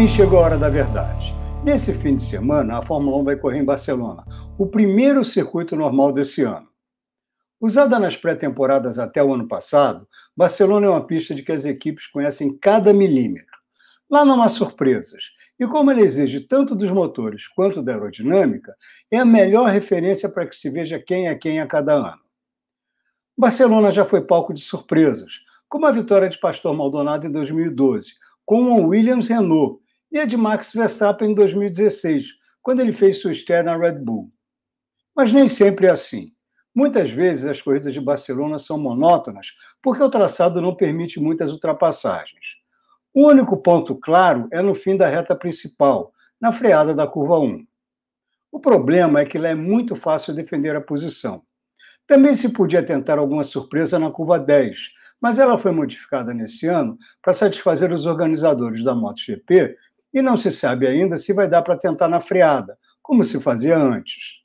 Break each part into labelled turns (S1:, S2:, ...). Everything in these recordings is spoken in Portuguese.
S1: Enfim, chegou a hora da verdade. Nesse fim de semana, a Fórmula 1 vai correr em Barcelona, o primeiro circuito normal desse ano. Usada nas pré-temporadas até o ano passado, Barcelona é uma pista de que as equipes conhecem cada milímetro. Lá não há surpresas, e como ela exige tanto dos motores quanto da aerodinâmica, é a melhor referência para que se veja quem é quem a cada ano. Barcelona já foi palco de surpresas, como a vitória de Pastor Maldonado em 2012, com o Williams Renault, e a de Max Verstappen em 2016, quando ele fez sua estreia na Red Bull. Mas nem sempre é assim. Muitas vezes as corridas de Barcelona são monótonas porque o traçado não permite muitas ultrapassagens. O único ponto claro é no fim da reta principal, na freada da curva 1. O problema é que lá é muito fácil defender a posição. Também se podia tentar alguma surpresa na curva 10, mas ela foi modificada nesse ano para satisfazer os organizadores da MotoGP e não se sabe ainda se vai dar para tentar na freada, como se fazia antes.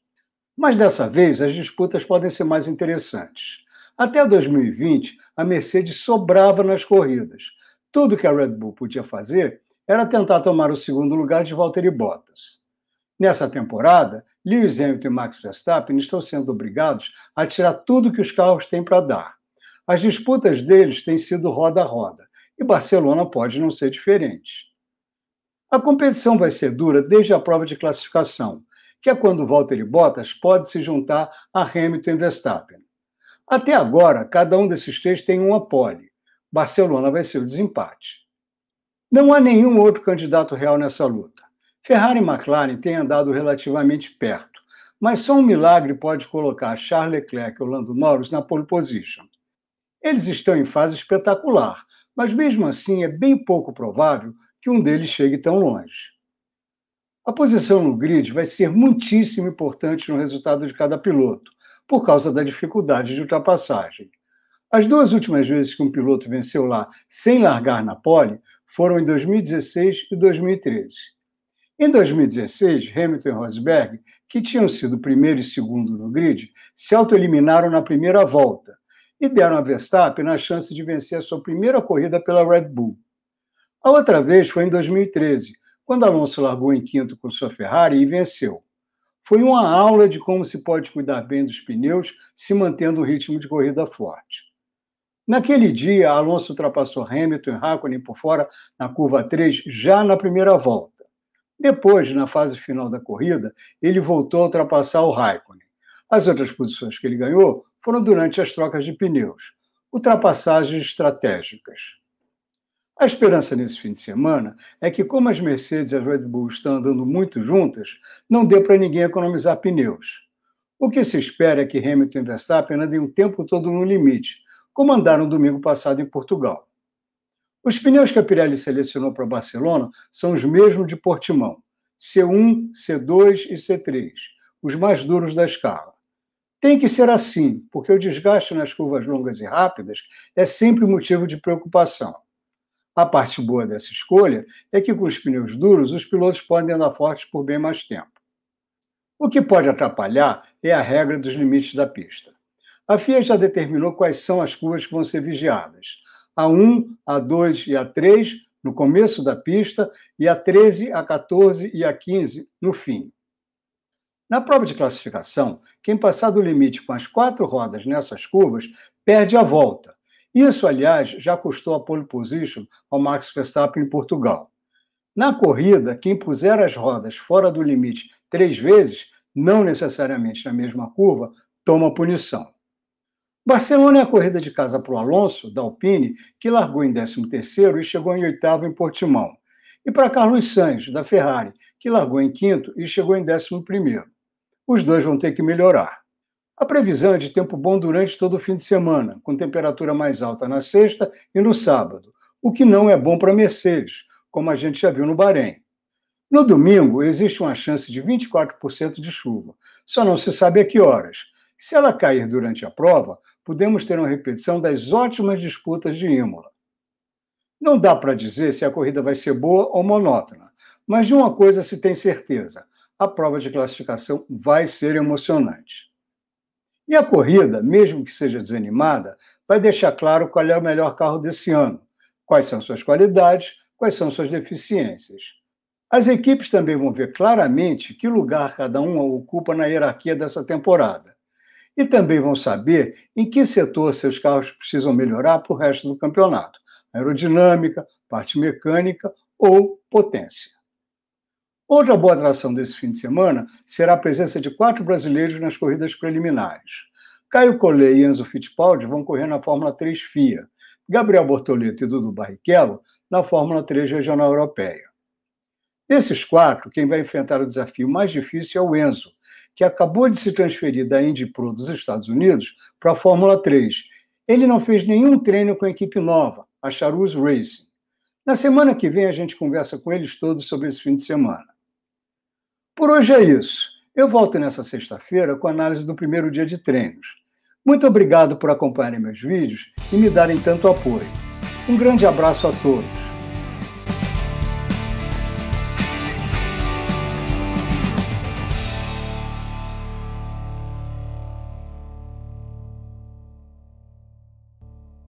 S1: Mas dessa vez as disputas podem ser mais interessantes. Até 2020, a Mercedes sobrava nas corridas. Tudo que a Red Bull podia fazer era tentar tomar o segundo lugar de Valtteri Bottas. Nessa temporada, Lewis Hamilton e Max Verstappen estão sendo obrigados a tirar tudo que os carros têm para dar. As disputas deles têm sido roda a roda, e Barcelona pode não ser diferente. A competição vai ser dura desde a prova de classificação, que é quando Valtteri Bottas pode se juntar a Hamilton e Verstappen. Até agora, cada um desses três tem uma pole. Barcelona vai ser o desempate. Não há nenhum outro candidato real nessa luta. Ferrari e McLaren têm andado relativamente perto, mas só um milagre pode colocar Charles Leclerc e Lando Norris na pole position. Eles estão em fase espetacular, mas mesmo assim é bem pouco provável que um deles chegue tão longe. A posição no grid vai ser muitíssimo importante no resultado de cada piloto, por causa da dificuldade de ultrapassagem. As duas últimas vezes que um piloto venceu lá sem largar na pole foram em 2016 e 2013. Em 2016, Hamilton e Rosberg, que tinham sido primeiro e segundo no grid, se autoeliminaram na primeira volta e deram a Verstappen a chance de vencer a sua primeira corrida pela Red Bull. A outra vez foi em 2013, quando Alonso largou em quinto com sua Ferrari e venceu. Foi uma aula de como se pode cuidar bem dos pneus se mantendo um ritmo de corrida forte. Naquele dia, Alonso ultrapassou Hamilton e Raikkonen por fora na curva 3 já na primeira volta. Depois, na fase final da corrida, ele voltou a ultrapassar o Raikkonen. As outras posições que ele ganhou foram durante as trocas de pneus, ultrapassagens estratégicas. A esperança nesse fim de semana é que, como as Mercedes e as Red Bull estão andando muito juntas, não dê para ninguém economizar pneus. O que se espera é que Hamilton e Verstappen andem o tempo todo no limite, como andaram domingo passado em Portugal. Os pneus que a Pirelli selecionou para Barcelona são os mesmos de Portimão, C1, C2 e C3, os mais duros da escala. Tem que ser assim, porque o desgaste nas curvas longas e rápidas é sempre motivo de preocupação. A parte boa dessa escolha é que com os pneus duros, os pilotos podem andar fortes por bem mais tempo. O que pode atrapalhar é a regra dos limites da pista. A FIA já determinou quais são as curvas que vão ser vigiadas: a 1, a 2 e a 3 no começo da pista e a 13, a 14 e a 15 no fim. Na prova de classificação, quem passar do limite com as quatro rodas nessas curvas perde a volta isso, aliás, já custou a pole position ao Max Verstappen em Portugal. Na corrida, quem puser as rodas fora do limite três vezes, não necessariamente na mesma curva, toma punição. Barcelona é a corrida de casa para o Alonso, da Alpine, que largou em 13º e chegou em oitavo em Portimão. E para Carlos Sainz, da Ferrari, que largou em quinto e chegou em 11º. Os dois vão ter que melhorar. A previsão é de tempo bom durante todo o fim de semana, com temperatura mais alta na sexta e no sábado, o que não é bom para Mercedes, como a gente já viu no Bahrein. No domingo, existe uma chance de 24% de chuva, só não se sabe a que horas. Se ela cair durante a prova, podemos ter uma repetição das ótimas disputas de Imola. Não dá para dizer se a corrida vai ser boa ou monótona, mas de uma coisa se tem certeza: a prova de classificação vai ser emocionante. E a corrida, mesmo que seja desanimada, vai deixar claro qual é o melhor carro desse ano, quais são suas qualidades, quais são suas deficiências. As equipes também vão ver claramente que lugar cada uma ocupa na hierarquia dessa temporada. E também vão saber em que setor seus carros precisam melhorar para o resto do campeonato: aerodinâmica, parte mecânica ou potência. Outra boa atração desse fim de semana será a presença de quatro brasileiros nas corridas preliminares. Caio Collet e Enzo Fittipaldi vão correr na Fórmula 3 FIA, Gabriel Bortoleto e Dudu Barrichello na Fórmula 3 Regional Europeia. Desses quatro, quem vai enfrentar o desafio mais difícil é o Enzo, que acabou de se transferir da Indy Pro dos Estados Unidos para a Fórmula 3. Ele não fez nenhum treino com a equipe nova, a Charus Racing. Na semana que vem a gente conversa com eles todos sobre esse fim de semana. Por hoje é isso. Eu volto nessa sexta-feira com a análise do primeiro dia de treinos. Muito obrigado por acompanharem meus vídeos e me darem tanto apoio. Um grande abraço a todos.